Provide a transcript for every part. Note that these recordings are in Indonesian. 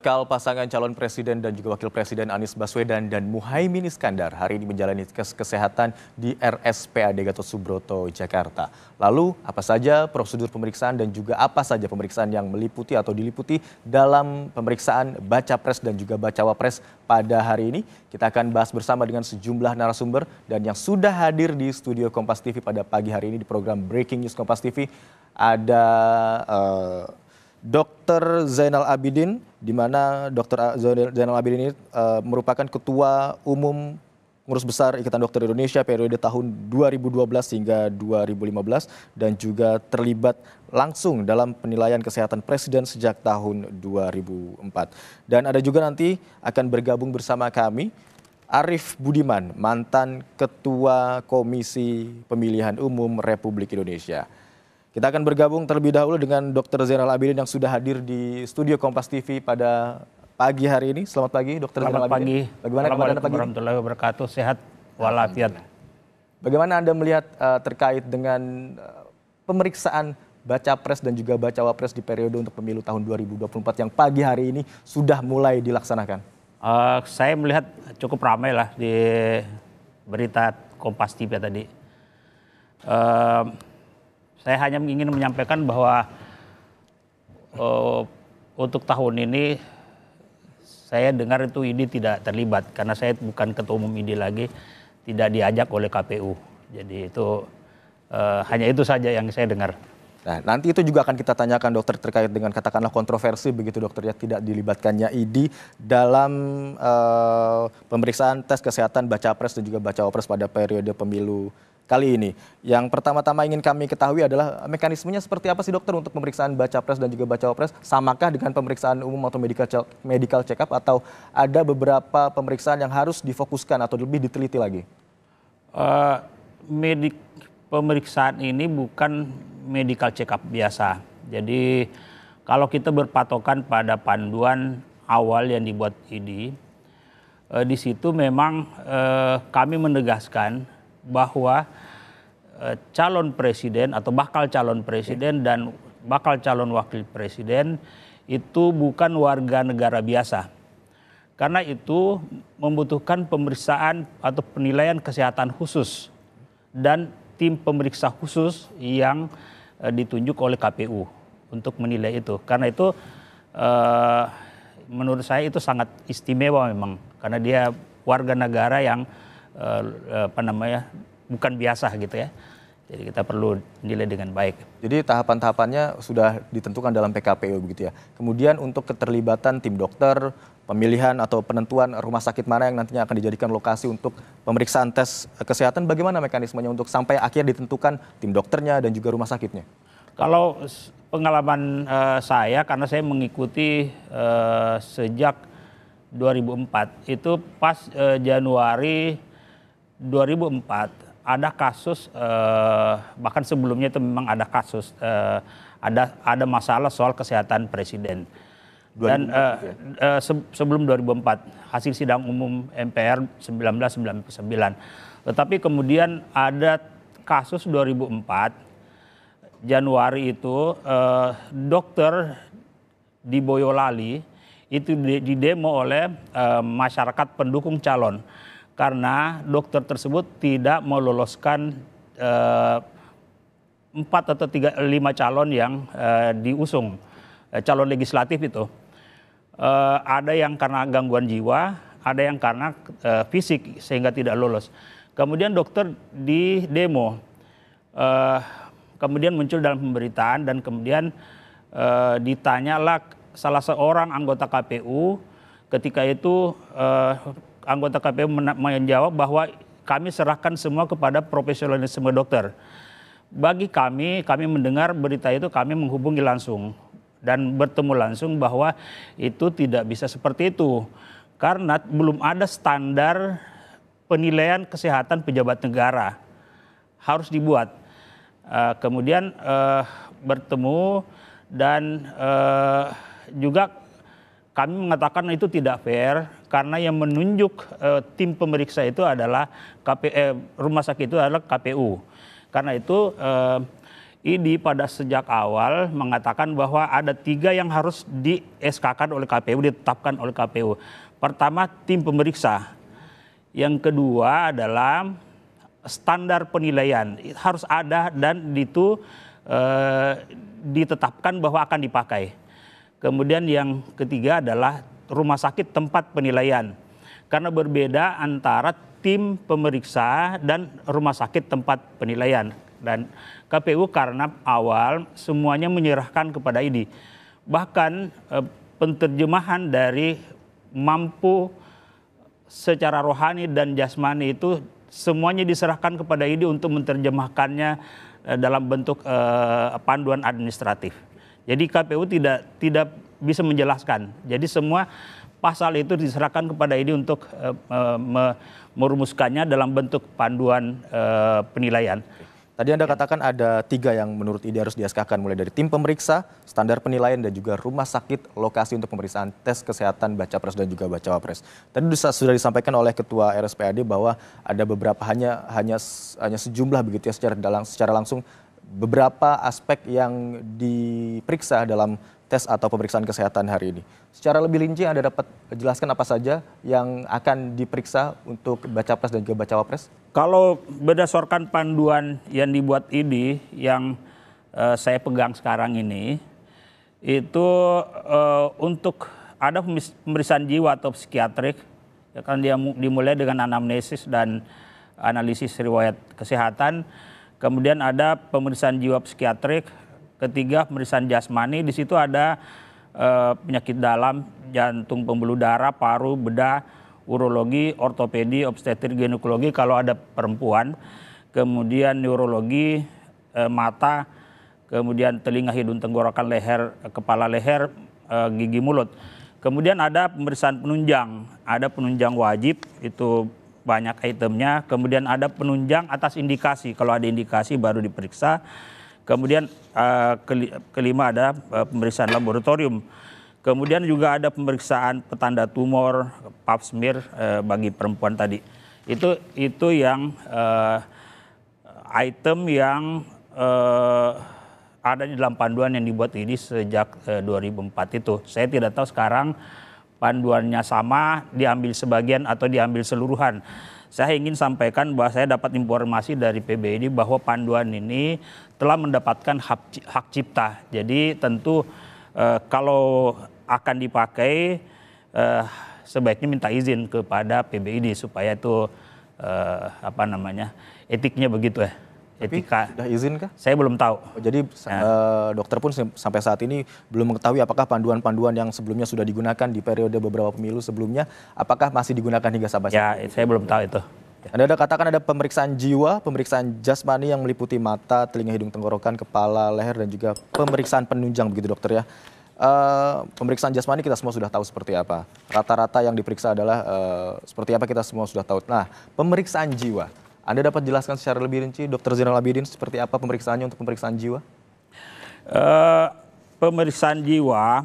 Kal pasangan calon presiden dan juga wakil presiden Anies Baswedan dan Muhaimin Iskandar hari ini menjalani tes kesehatan di RSPAD Gatot Subroto, Jakarta. Lalu, apa saja prosedur pemeriksaan dan juga apa saja pemeriksaan yang meliputi atau diliputi dalam pemeriksaan baca pres dan juga baca wapres pada hari ini? Kita akan bahas bersama dengan sejumlah narasumber dan yang sudah hadir di studio Kompas TV pada pagi hari ini di program Breaking News Kompas TV ada... Uh, Dr. Zainal Abidin, di mana Dr. Zainal Abidin ini uh, merupakan Ketua Umum Ngurus Besar Ikatan Dokter Indonesia periode tahun 2012 hingga 2015 dan juga terlibat langsung dalam penilaian kesehatan Presiden sejak tahun 2004. Dan ada juga nanti akan bergabung bersama kami Arief Budiman, mantan Ketua Komisi Pemilihan Umum Republik Indonesia. Kita akan bergabung terlebih dahulu dengan Dr. Zainal Abidin yang sudah hadir di studio Kompas TV pada pagi hari ini. Selamat pagi, Dr. Selamat Zainal Abidin. pagi. Bagaimana kabar Anda pagi? warahmatullahi wabarakatuh. Sehat walafiat. Bagaimana Anda melihat uh, terkait dengan uh, pemeriksaan baca pres dan juga baca wapres di periode untuk pemilu tahun 2024 yang pagi hari ini sudah mulai dilaksanakan? Uh, saya melihat cukup ramai lah di berita Kompas TV tadi. Uh, saya hanya ingin menyampaikan bahwa uh, untuk tahun ini saya dengar itu ini tidak terlibat karena saya bukan ketua umum ini lagi, tidak diajak oleh KPU. Jadi itu uh, hanya itu saja yang saya dengar. Nah, nanti itu juga akan kita tanyakan dokter terkait dengan katakanlah kontroversi begitu dokter ya tidak dilibatkannya ID dalam uh, pemeriksaan tes kesehatan baca pres dan juga baca opres pada periode pemilu kali ini. Yang pertama-tama ingin kami ketahui adalah mekanismenya seperti apa sih dokter untuk pemeriksaan baca pres dan juga baca opres? Samakah dengan pemeriksaan umum atau medical check, medical check up atau ada beberapa pemeriksaan yang harus difokuskan atau lebih diteliti lagi? Uh, medik pemeriksaan ini bukan medical check up biasa. Jadi kalau kita berpatokan pada panduan awal yang dibuat ini, eh, di situ memang eh, kami menegaskan bahwa eh, calon presiden atau bakal calon presiden ya. dan bakal calon wakil presiden itu bukan warga negara biasa. Karena itu membutuhkan pemeriksaan atau penilaian kesehatan khusus dan tim pemeriksa khusus yang eh, ditunjuk oleh KPU untuk menilai itu. Karena itu eh, menurut saya itu sangat istimewa memang karena dia warga negara yang Eh, apa namanya bukan biasa gitu ya. Jadi kita perlu nilai dengan baik. Jadi tahapan-tahapannya sudah ditentukan dalam PKPU begitu ya. Kemudian untuk keterlibatan tim dokter, pemilihan atau penentuan rumah sakit mana yang nantinya akan dijadikan lokasi untuk pemeriksaan tes kesehatan, bagaimana mekanismenya untuk sampai akhir ditentukan tim dokternya dan juga rumah sakitnya? Kalau pengalaman uh, saya, karena saya mengikuti uh, sejak 2004, itu pas uh, Januari 2004 ada kasus eh, bahkan sebelumnya itu memang ada kasus eh, ada ada masalah soal kesehatan presiden dan eh, ya? eh, se sebelum 2004 hasil sidang umum MPR 1999 tetapi kemudian ada kasus 2004 Januari itu eh, dokter di Boyolali itu di, didemo oleh eh, masyarakat pendukung calon karena dokter tersebut tidak meloloskan eh, empat atau tiga, lima calon yang eh, diusung eh, calon legislatif itu. Ada yang karena gangguan jiwa, ada yang karena fisik sehingga tidak lolos. Kemudian dokter di demo, kemudian muncul dalam pemberitaan dan kemudian ditanyalah salah seorang anggota KPU ketika itu anggota KPU menjawab bahwa kami serahkan semua kepada profesionalisme dokter. Bagi kami, kami mendengar berita itu kami menghubungi langsung dan bertemu langsung bahwa itu tidak bisa seperti itu. Karena belum ada standar penilaian kesehatan pejabat negara. Harus dibuat. Eh, kemudian eh, bertemu dan eh, juga kami mengatakan itu tidak fair karena yang menunjuk eh, tim pemeriksa itu adalah KP, eh, rumah sakit itu adalah KPU. Karena itu eh, IDI pada sejak awal mengatakan bahwa ada tiga yang harus di SK-kan oleh KPU, ditetapkan oleh KPU. Pertama tim pemeriksa, yang kedua adalah standar penilaian harus ada dan itu eh, ditetapkan bahwa akan dipakai. Kemudian yang ketiga adalah rumah sakit tempat penilaian karena berbeda antara tim pemeriksa dan rumah sakit tempat penilaian dan KPU karena awal semuanya menyerahkan kepada ini bahkan eh, penterjemahan dari mampu secara rohani dan jasmani itu semuanya diserahkan kepada ini untuk menerjemahkannya eh, dalam bentuk eh, panduan administratif. Jadi KPU tidak tidak bisa menjelaskan. Jadi semua pasal itu diserahkan kepada ini untuk uh, merumuskannya dalam bentuk panduan uh, penilaian. Tadi Anda katakan ada tiga yang menurut IDE harus diaskakan, mulai dari tim pemeriksa, standar penilaian, dan juga rumah sakit lokasi untuk pemeriksaan tes kesehatan baca pres dan juga baca wapres. Tadi sudah disampaikan oleh Ketua RSPAD bahwa ada beberapa hanya hanya hanya sejumlah begitu ya secara secara langsung beberapa aspek yang diperiksa dalam tes atau pemeriksaan kesehatan hari ini. Secara lebih rinci Anda dapat jelaskan apa saja yang akan diperiksa untuk baca pres dan juga baca wapres? Kalau berdasarkan panduan yang dibuat ini yang uh, saya pegang sekarang ini itu uh, untuk ada pemeriksaan jiwa atau psikiatrik ya kan dia dimulai dengan anamnesis dan analisis riwayat kesehatan kemudian ada pemeriksaan jiwa psikiatrik Ketiga pemeriksaan jasmani di situ ada eh, penyakit dalam, jantung pembuluh darah, paru, bedah, urologi, ortopedi, obstetri ginekologi kalau ada perempuan. Kemudian neurologi, eh, mata, kemudian telinga, hidung, tenggorokan, leher, kepala leher, eh, gigi, mulut. Kemudian ada pemeriksaan penunjang, ada penunjang wajib itu banyak itemnya. Kemudian ada penunjang atas indikasi, kalau ada indikasi baru diperiksa. Kemudian eh, kelima ada eh, pemeriksaan laboratorium. Kemudian juga ada pemeriksaan petanda tumor, pap smear eh, bagi perempuan tadi. Itu itu yang item yang ada di dalam panduan yang dibuat ini sejak 2004 itu. Saya tidak tahu sekarang panduannya sama, diambil sebagian atau diambil seluruhan. Saya ingin sampaikan bahwa saya dapat informasi dari PBID bahwa panduan ini telah mendapatkan hak, cipta. Jadi tentu eh, kalau akan dipakai eh, sebaiknya minta izin kepada PBID supaya itu eh, apa namanya etiknya begitu ya. Tapi etika. sudah izin kah? Saya belum tahu. Oh, jadi ya. uh, dokter pun sampai saat ini belum mengetahui apakah panduan-panduan yang sebelumnya sudah digunakan di periode beberapa pemilu sebelumnya apakah masih digunakan hingga sampai saat ya, ini? Ya, saya belum tahu itu. Ya. Anda ada katakan ada pemeriksaan jiwa, pemeriksaan jasmani yang meliputi mata, telinga, hidung, tenggorokan, kepala, leher, dan juga pemeriksaan penunjang begitu dokter ya. Uh, pemeriksaan jasmani kita semua sudah tahu seperti apa. Rata-rata yang diperiksa adalah uh, seperti apa kita semua sudah tahu. Nah, pemeriksaan jiwa. Anda dapat jelaskan secara lebih rinci, Dokter Zainal Abidin, seperti apa pemeriksaannya untuk pemeriksaan jiwa? Uh, pemeriksaan jiwa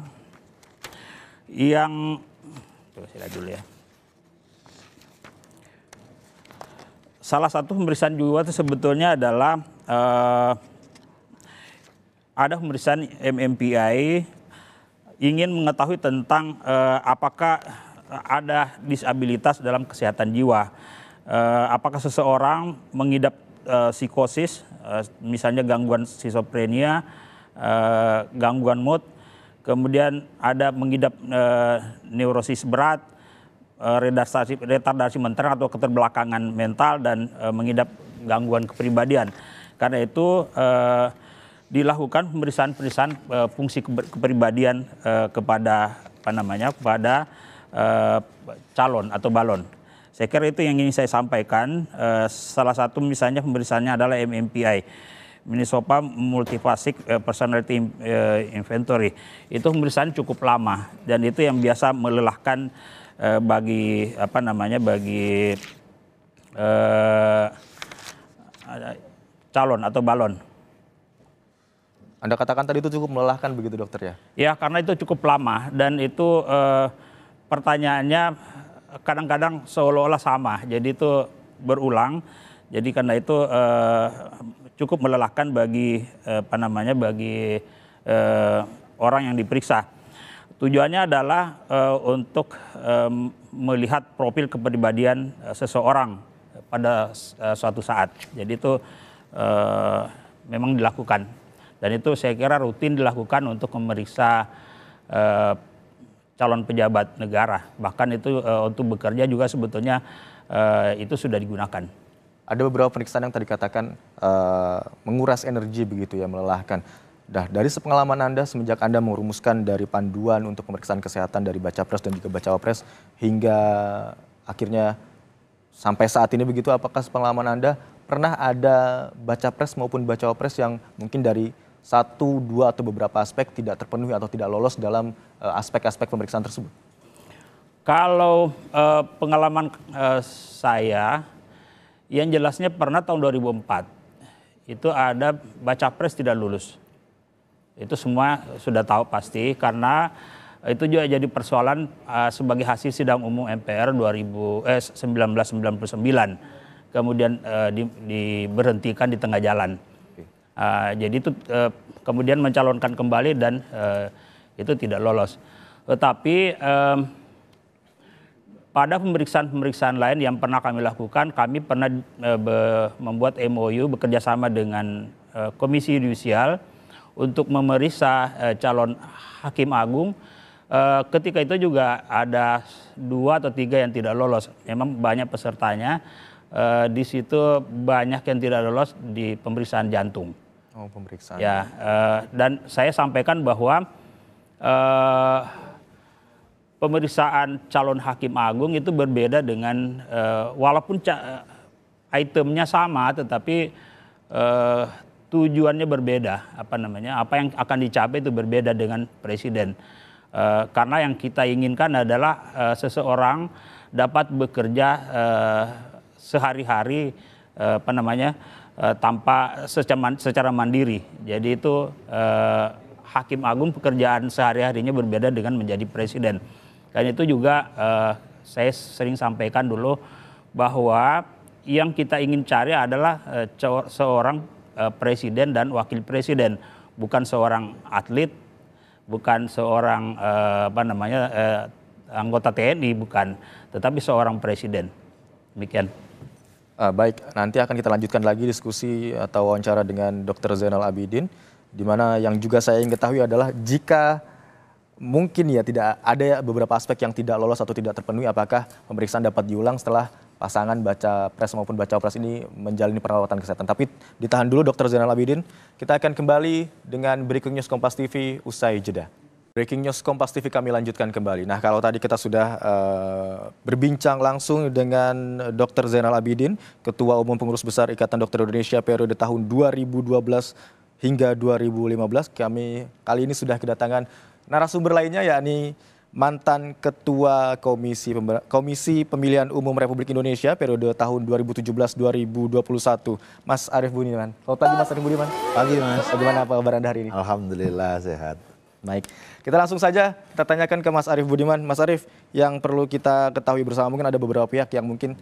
yang... Tuh, saya dulu ya. salah satu pemeriksaan jiwa itu sebetulnya adalah uh, ada pemeriksaan MMPI ingin mengetahui tentang uh, apakah ada disabilitas dalam kesehatan jiwa. Uh, apakah seseorang mengidap uh, psikosis, uh, misalnya gangguan schizophrenia, uh, gangguan mood, kemudian ada mengidap uh, neurosis berat, Eh, retardasi, retardasi mental atau keterbelakangan mental dan uh, mengidap gangguan kepribadian. Karena itu uh, dilakukan pemeriksaan-pemeriksaan uh, fungsi kepribadian uh, kepada apa namanya kepada uh, calon atau balon. Saya kira itu yang ingin saya sampaikan. uh, salah satu misalnya pemeriksaannya adalah MMPI. Minisopa Multifasik Personality Inventory itu pemeriksaan cukup lama dan itu yang biasa melelahkan eh, bagi apa namanya bagi eh, calon atau balon. Anda katakan tadi itu cukup melelahkan begitu dokter ya? Ya karena itu cukup lama dan itu eh, pertanyaannya kadang-kadang seolah-olah sama, jadi itu berulang. Jadi karena itu eh, cukup melelahkan bagi eh, apa namanya bagi eh, orang yang diperiksa. Tujuannya adalah uh, untuk um, melihat profil kepribadian uh, seseorang pada uh, suatu saat. Jadi itu uh, memang dilakukan dan itu saya kira rutin dilakukan untuk memeriksa uh, calon pejabat negara. Bahkan itu uh, untuk bekerja juga sebetulnya uh, itu sudah digunakan. Ada beberapa periksaan yang tadi katakan uh, menguras energi begitu ya melelahkan. Nah, dari sepengalaman Anda semenjak Anda merumuskan dari panduan untuk pemeriksaan kesehatan dari baca pres dan juga baca wapres hingga akhirnya sampai saat ini begitu, apakah sepengalaman Anda pernah ada baca pres maupun baca wapres yang mungkin dari satu, dua, atau beberapa aspek tidak terpenuhi atau tidak lolos dalam eh, aspek-aspek uh, pemeriksaan tersebut? Kalau uh, pengalaman uh, saya, yang jelasnya pernah tahun 2004, itu ada baca pres tidak lulus itu semua sudah tahu pasti karena itu juga jadi persoalan uh, sebagai hasil sidang umum MPR 2000 eh 1999 kemudian uh, di, diberhentikan di tengah jalan. Uh, jadi itu uh, kemudian mencalonkan kembali dan uh, itu tidak lolos. Tetapi um, pada pemeriksaan-pemeriksaan lain yang pernah kami lakukan, kami pernah uh, be, membuat MOU bekerjasama dengan uh, Komisi Yudisial untuk memeriksa eh, calon hakim agung eh, ketika itu juga ada dua atau tiga yang tidak lolos. Memang banyak pesertanya. Eh, di situ banyak yang tidak lolos di pemeriksaan jantung. Oh, pemeriksaan. Ya, dan saya sampaikan bahwa pemeriksaan calon hakim agung itu berbeda dengan walaupun itemnya sama, tetapi tujuannya berbeda apa namanya apa yang akan dicapai itu berbeda dengan presiden e, karena yang kita inginkan adalah e, seseorang dapat bekerja e, sehari-hari e, apa namanya e, tanpa secara, secara mandiri jadi itu e, hakim agung pekerjaan sehari-harinya berbeda dengan menjadi presiden dan itu juga e, saya sering sampaikan dulu bahwa yang kita ingin cari adalah seorang Eh, presiden dan wakil presiden, bukan seorang atlet, bukan seorang eh, apa namanya eh, anggota TNI, bukan, tetapi seorang presiden. Demikian. Ah, baik, nanti akan kita lanjutkan lagi diskusi atau wawancara dengan Dr. Zainal Abidin, di mana yang juga saya ingin ketahui adalah jika mungkin ya tidak ada beberapa aspek yang tidak lolos atau tidak terpenuhi, apakah pemeriksaan dapat diulang setelah pasangan baca pres maupun baca pres ini menjalani perawatan kesehatan. Tapi ditahan dulu Dr. Zainal Abidin. Kita akan kembali dengan Breaking News Kompas TV usai jeda. Breaking News Kompas TV kami lanjutkan kembali. Nah kalau tadi kita sudah uh, berbincang langsung dengan Dr. Zainal Abidin, Ketua Umum Pengurus Besar Ikatan Dokter Indonesia periode tahun 2012 hingga 2015. Kami kali ini sudah kedatangan narasumber lainnya yakni mantan Ketua Komisi Komisi Pemilihan Umum Republik Indonesia periode tahun 2017-2021, Mas Arief Budiman. Selamat pagi Mas Arief Budiman. Pagi Mas. Bagaimana apa kabar Anda hari ini? Alhamdulillah sehat. Baik, kita langsung saja kita tanyakan ke Mas Arief Budiman. Mas Arief, yang perlu kita ketahui bersama mungkin ada beberapa pihak yang mungkin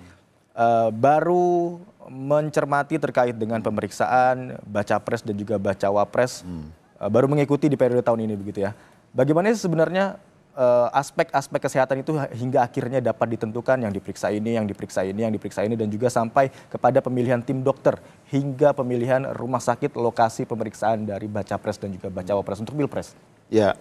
uh, baru mencermati terkait dengan pemeriksaan baca pres dan juga baca wapres, hmm. Eh, baru mengikuti di periode tahun ini begitu ya. Bagaimana sebenarnya Eh, aspek-aspek kesehatan itu hingga akhirnya dapat ditentukan yang diperiksa ini, yang diperiksa ini, yang diperiksa ini dan juga sampai kepada pemilihan tim dokter hingga pemilihan rumah sakit lokasi pemeriksaan dari baca pres dan juga baca wapres untuk pilpres. Ya,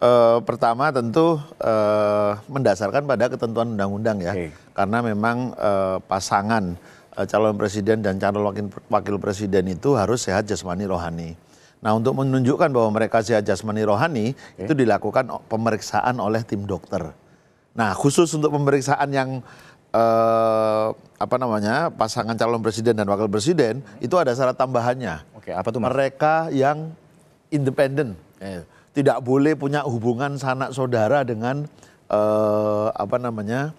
uh, pertama tentu uh, mendasarkan pada ketentuan undang-undang ya, okay. karena memang uh, pasangan calon presiden dan calon wakil presiden itu harus sehat jasmani rohani Nah untuk menunjukkan bahwa mereka sehat jasmani rohani okay. itu dilakukan pemeriksaan oleh tim dokter. Nah khusus untuk pemeriksaan yang eh, apa namanya pasangan calon presiden dan wakil presiden itu ada syarat tambahannya. Oke okay, apa tuh? Mereka yang independen. Okay. Eh, tidak boleh punya hubungan sanak saudara dengan eh, apa namanya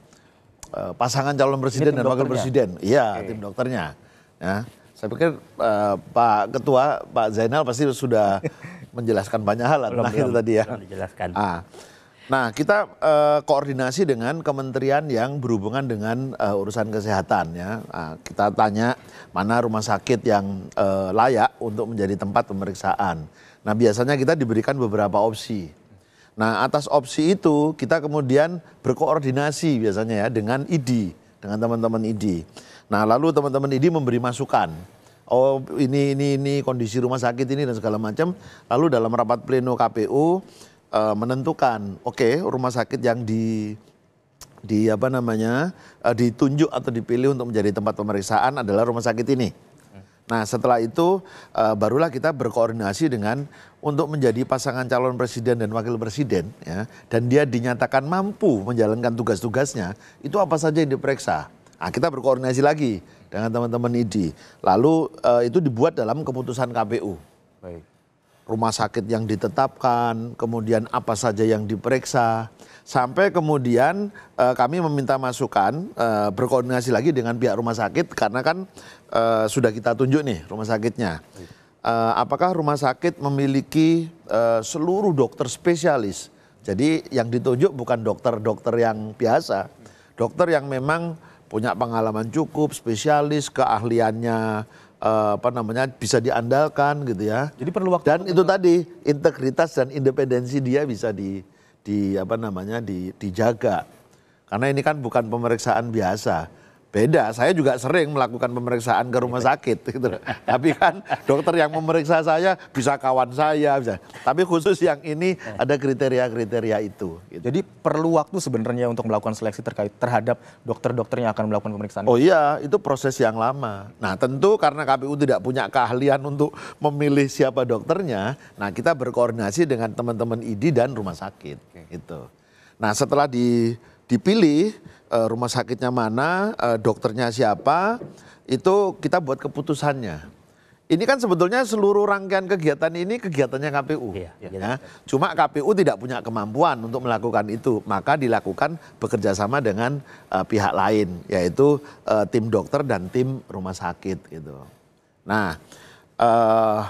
eh, pasangan calon presiden dan dokternya. wakil presiden. Iya, okay. tim dokternya. Ya. Saya pikir uh, Pak Ketua, Pak Zainal pasti sudah menjelaskan banyak hal belum, nah, itu tadi ya. dijelaskan. Ah. Nah, kita uh, koordinasi dengan kementerian yang berhubungan dengan uh, urusan kesehatan ya. Nah, kita tanya mana rumah sakit yang uh, layak untuk menjadi tempat pemeriksaan. Nah, biasanya kita diberikan beberapa opsi. Nah, atas opsi itu kita kemudian berkoordinasi biasanya ya dengan ID, dengan teman-teman ID. Nah lalu teman-teman ini memberi masukan. Oh ini ini ini kondisi rumah sakit ini dan segala macam. Lalu dalam rapat pleno KPU uh, eh, menentukan, oke okay, rumah sakit yang di di apa namanya uh, ditunjuk atau dipilih untuk menjadi tempat pemeriksaan adalah rumah sakit ini. Nah setelah itu uh, barulah kita berkoordinasi dengan untuk menjadi pasangan calon presiden dan wakil presiden ya dan dia dinyatakan mampu menjalankan tugas-tugasnya itu apa saja yang diperiksa Nah, kita berkoordinasi lagi dengan teman-teman idi Lalu uh, itu dibuat dalam keputusan KPU. Baik. Rumah sakit yang ditetapkan, kemudian apa saja yang diperiksa, sampai kemudian uh, kami meminta masukan uh, berkoordinasi lagi dengan pihak rumah sakit karena kan uh, sudah kita tunjuk nih rumah sakitnya. apakah rumah sakit memiliki seluruh dokter spesialis? Jadi yang ditunjuk bukan dokter-dokter yang biasa, dokter yang memang punya pengalaman cukup, spesialis, keahliannya eh, apa namanya bisa diandalkan gitu ya. Jadi perlu waktu. Dan itu tadi integritas dan independensi dia bisa di di apa namanya di, dijaga. Karena ini kan bukan pemeriksaan biasa. Beda, saya juga sering melakukan pemeriksaan ke rumah sakit gitu. Tapi kan dokter yang memeriksa saya bisa kawan saya, bisa. Tapi khusus yang ini ada kriteria-kriteria itu. Gitu. Jadi perlu waktu sebenarnya untuk melakukan seleksi terkait terhadap dokter-dokter yang akan melakukan pemeriksaan. Oh iya, itu proses yang lama. Nah, tentu karena KPU tidak punya keahlian untuk memilih siapa dokternya, nah kita berkoordinasi dengan teman-teman ID dan rumah sakit. Gitu. Nah, setelah di dipilih Eh, rumah sakitnya mana, eh, dokternya siapa, itu kita buat keputusannya. Ini kan sebetulnya seluruh rangkaian kegiatan ini kegiatannya KPU. Iya, ya. Iya, iya. Cuma KPU tidak punya kemampuan untuk melakukan itu, maka dilakukan bekerjasama dengan uh, pihak lain, yaitu uh, tim dokter dan tim rumah sakit gitu. Nah, uh,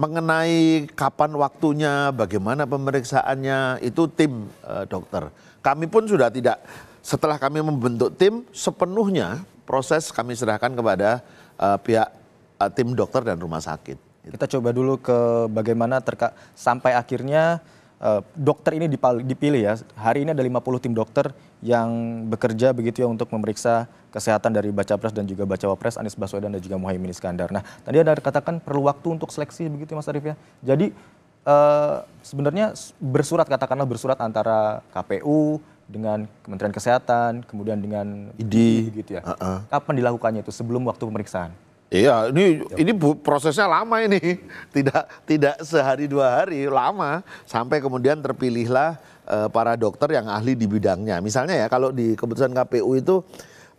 mengenai kapan waktunya, bagaimana pemeriksaannya, itu tim uh, dokter. Kami pun sudah tidak setelah kami membentuk tim, sepenuhnya proses kami serahkan kepada uh, pihak uh, tim dokter dan rumah sakit. Kita coba dulu ke bagaimana terka sampai akhirnya uh, dokter ini dipilih ya. Hari ini ada 50 tim dokter yang bekerja begitu ya untuk memeriksa kesehatan dari baca pres dan juga baca wapres Anies Baswedan dan juga Muhaimin Iskandar. Nah, tadi ada katakan perlu waktu untuk seleksi begitu ya, Mas Arif ya. Jadi uh, sebenarnya bersurat katakanlah bersurat antara KPU dengan Kementerian Kesehatan, kemudian dengan ID, gitu ya. Uh -uh. Kapan dilakukannya itu? Sebelum waktu pemeriksaan? Iya, ini ini prosesnya lama ini, tidak tidak sehari dua hari, lama sampai kemudian terpilihlah uh, para dokter yang ahli di bidangnya. Misalnya ya, kalau di keputusan KPU itu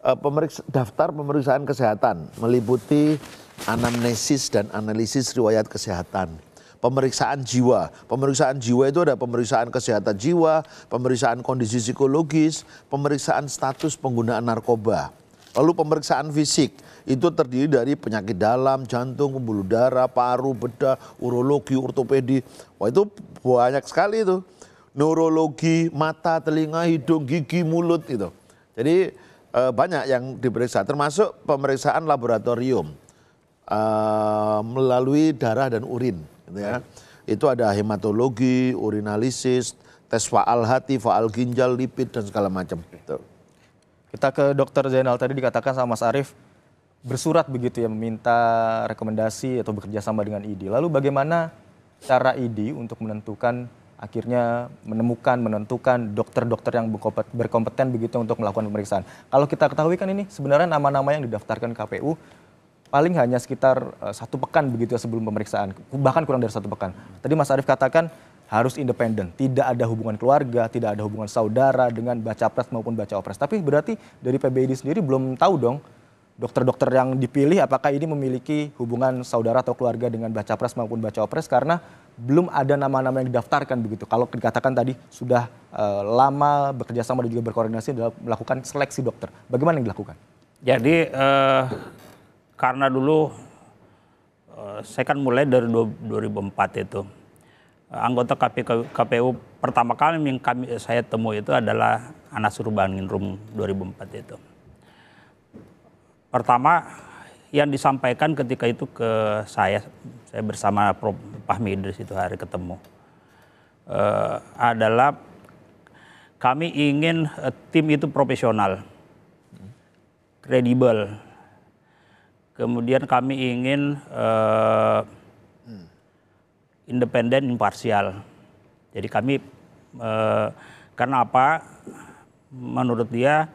uh, pemeriksa, daftar pemeriksaan kesehatan meliputi anamnesis dan analisis riwayat kesehatan pemeriksaan jiwa. Pemeriksaan jiwa itu ada pemeriksaan kesehatan jiwa, pemeriksaan kondisi psikologis, pemeriksaan status penggunaan narkoba. Lalu pemeriksaan fisik itu terdiri dari penyakit dalam, jantung, pembuluh darah, paru, bedah, urologi, ortopedi. Wah itu banyak sekali itu. Neurologi, mata, telinga, hidung, gigi, mulut itu. Jadi eh, banyak yang diperiksa termasuk pemeriksaan laboratorium eh, melalui darah dan urin gitu ya. Itu ada hematologi, urinalisis, tes faal hati, faal ginjal, lipid dan segala macam. Gitu. Kita ke Dokter Zainal tadi dikatakan sama Mas Arief bersurat begitu ya meminta rekomendasi atau bekerja sama dengan ID. Lalu bagaimana cara ID untuk menentukan akhirnya menemukan menentukan dokter-dokter yang berkompeten begitu untuk melakukan pemeriksaan. Kalau kita ketahui kan ini sebenarnya nama-nama yang didaftarkan KPU paling hanya sekitar eh, satu pekan begitu ya sebelum pemeriksaan, bahkan kurang dari satu pekan. Tadi Mas Arief katakan harus independen, tidak ada hubungan keluarga, tidak ada hubungan saudara dengan baca pres maupun baca opres. Tapi berarti dari PBID sendiri belum tahu dong dokter-dokter yang dipilih apakah ini memiliki hubungan saudara atau keluarga dengan baca pres maupun baca opres karena belum ada nama-nama yang didaftarkan begitu. Kalau dikatakan tadi sudah e, lama bekerja sama dan juga berkoordinasi dalam melakukan seleksi dokter. Bagaimana yang dilakukan? Jadi e, karena dulu uh, saya kan mulai dari 2004 itu anggota KPK, KPU pertama kali yang kami eh, saya temui itu adalah Anas Urbaningrum 2004 itu. Pertama yang disampaikan ketika itu ke saya, saya bersama Prof. Fahmi itu hari ketemu, uh, adalah kami ingin uh, tim itu profesional, kredibel, Kemudian kami ingin uh, independen, imparsial. Jadi kami uh, karena apa? Menurut dia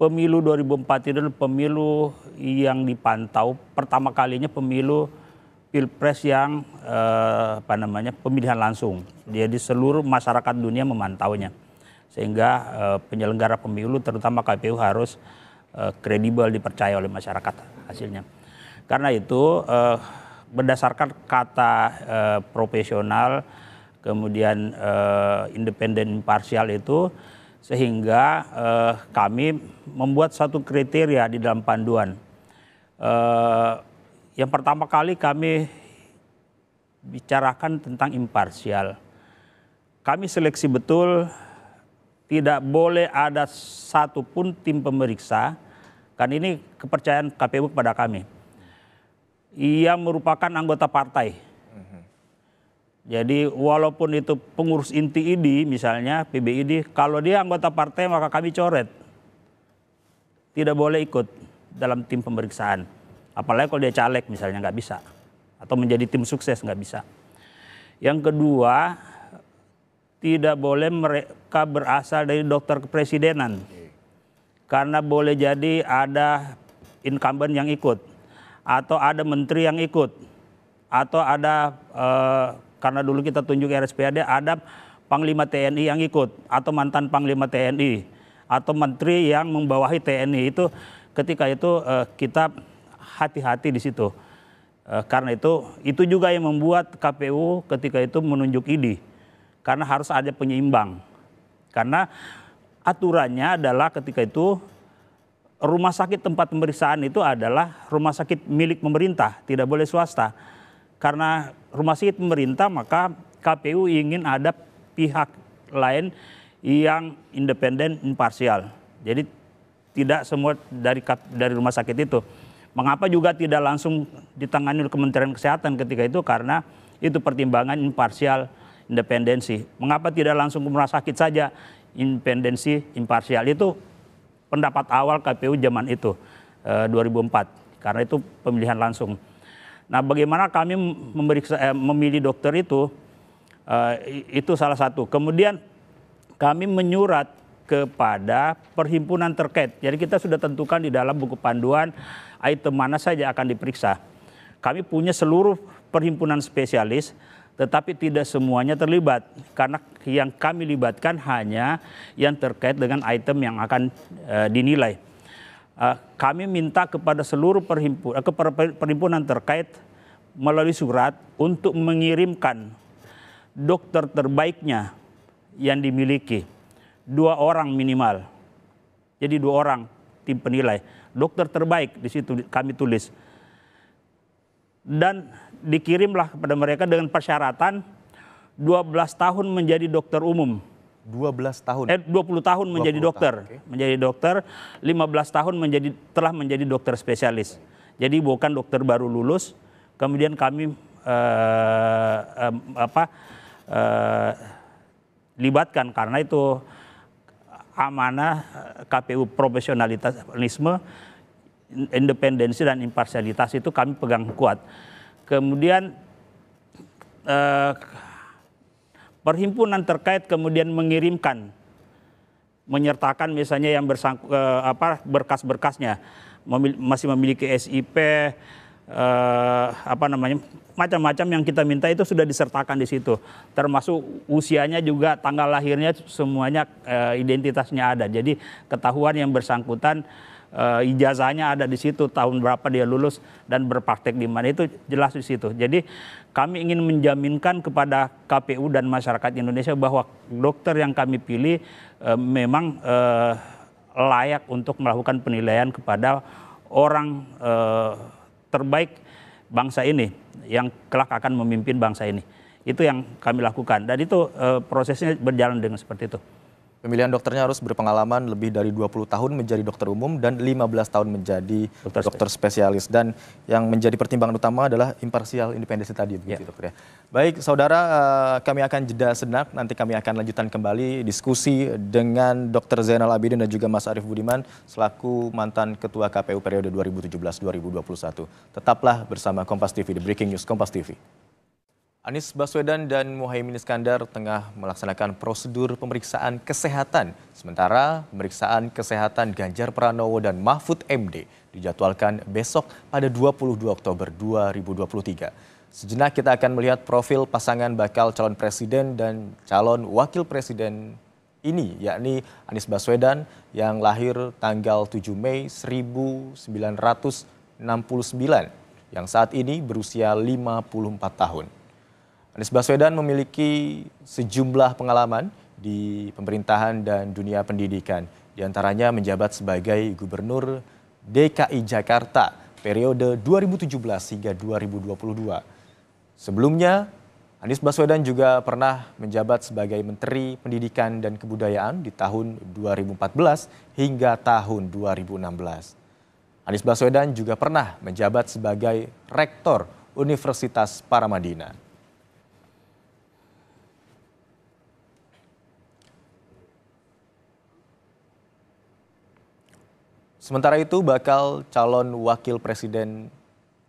pemilu 2004 itu adalah pemilu yang dipantau pertama kalinya pemilu pilpres yang uh, apa namanya pemilihan langsung. Jadi seluruh masyarakat dunia memantaunya, sehingga uh, penyelenggara pemilu terutama KPU harus kredibel kredibel dipercaya oleh masyarakat hasilnya. Karena itu eh, berdasarkan kata eh, profesional kemudian eh, independen imparsial itu sehingga eh, kami membuat satu kriteria di dalam panduan. Eh, yang pertama kali kami bicarakan tentang imparsial. Kami seleksi betul tidak boleh ada satupun tim pemeriksa Kan ini kepercayaan KPU kepada kami. Ia merupakan anggota partai. Mhm. Jadi walaupun itu pengurus inti IDI misalnya PBID, kalau dia anggota partai maka kami coret. Tidak boleh ikut dalam tim pemeriksaan. Apalagi kalau dia caleg misalnya nggak bisa. Atau menjadi tim sukses nggak bisa. Yang kedua, tidak boleh mereka berasal dari dokter kepresidenan karena boleh jadi ada incumbent yang ikut atau ada menteri yang ikut atau ada eh, karena dulu kita tunjuk RSPAD ada panglima TNI yang ikut atau mantan panglima TNI atau menteri yang membawahi TNI itu ketika itu eh, kita hati-hati di situ. Eh, karena itu itu juga yang membuat KPU ketika itu menunjuk ID. Karena harus ada penyeimbang. Karena aturannya adalah ketika itu rumah sakit tempat pemeriksaan itu adalah rumah sakit milik pemerintah, tidak boleh swasta. Karena rumah sakit pemerintah maka KPU ingin ada pihak lain yang independen imparsial. Jadi tidak semua dari dari rumah sakit itu. Mengapa juga tidak langsung ditangani oleh Kementerian Kesehatan ketika itu karena itu pertimbangan imparsial independensi. Mengapa tidak langsung ke rumah sakit saja? independensi, imparsial itu pendapat awal KPU zaman itu 2004 eh, karena itu pemilihan langsung. Nah, bagaimana kami memeriksa eh, memilih dokter itu eh, itu salah satu. Kemudian kami menyurat kepada perhimpunan terkait. Jadi kita sudah tentukan di dalam buku panduan item mana saja akan diperiksa. Kami punya seluruh perhimpunan spesialis tetapi tidak semuanya terlibat karena yang kami libatkan hanya yang terkait dengan item yang akan uh, dinilai. Uh, kami minta kepada seluruh perhimpunan, eh, perhimpunan terkait melalui surat untuk mengirimkan dokter terbaiknya yang dimiliki dua orang minimal. Jadi dua orang tim penilai, dokter terbaik di situ kami tulis dan dikirimlah kepada mereka dengan persyaratan 12 tahun menjadi dokter umum. 12 tahun. Eh 20 tahun menjadi 20 dokter, tahun, okay. menjadi dokter, 15 tahun menjadi telah menjadi dokter spesialis. Jadi bukan dokter baru lulus, kemudian kami eh, eh, apa eh, libatkan karena itu amanah eh, KPU profesionalitasisme independensi dan imparsialitas itu kami pegang kuat. Kemudian eh, perhimpunan terkait kemudian mengirimkan menyertakan misalnya yang bersang, eh, apa berkas-berkasnya memil masih memiliki SIP eh, apa namanya macam-macam yang kita minta itu sudah disertakan di situ termasuk usianya juga tanggal lahirnya semuanya eh, identitasnya ada jadi ketahuan yang bersangkutan uh, ijazahnya ada di situ tahun berapa dia lulus dan berpraktek di mana itu jelas di situ. Jadi kami ingin menjaminkan kepada KPU dan masyarakat Indonesia bahwa dokter yang kami pilih uh, memang uh, layak untuk melakukan penilaian kepada orang uh, terbaik bangsa ini yang kelak akan memimpin bangsa ini. Itu yang kami lakukan dan itu uh, prosesnya berjalan dengan seperti itu. Pemilihan dokternya harus berpengalaman lebih dari 20 tahun menjadi dokter umum dan 15 tahun menjadi dokter, dokter spesialis. Dan yang menjadi pertimbangan utama adalah imparsial independensi tadi. Begitu, ya. dokter ya. Baik, saudara eh, kami akan jeda senak. Nanti kami akan lanjutkan kembali diskusi dengan dokter Zainal Abidin dan juga Mas Arief Budiman selaku mantan Ketua KPU periode 2017-2021. Tetaplah bersama Kompas TV, The Breaking News Kompas TV. Anies Baswedan dan Muhaymin Iskandar tengah melaksanakan prosedur pemeriksaan kesehatan. Sementara pemeriksaan kesehatan Ganjar Pranowo dan Mahfud MD dijadwalkan besok pada 22 Oktober 2023. Sejenak kita akan melihat profil pasangan bakal calon presiden dan calon wakil presiden ini, yakni Anies Baswedan yang lahir tanggal 7 Mei 1969 yang saat ini berusia 54 tahun. Anies Baswedan memiliki sejumlah pengalaman di pemerintahan dan dunia pendidikan. Di antaranya menjabat sebagai Gubernur DKI Jakarta periode 2017 hingga 2022. Sebelumnya, Anies Baswedan juga pernah menjabat sebagai Menteri Pendidikan dan Kebudayaan di tahun 2014 hingga tahun 2016. Anies Baswedan juga pernah menjabat sebagai Rektor Universitas Paramadina. Sementara itu bakal calon wakil presiden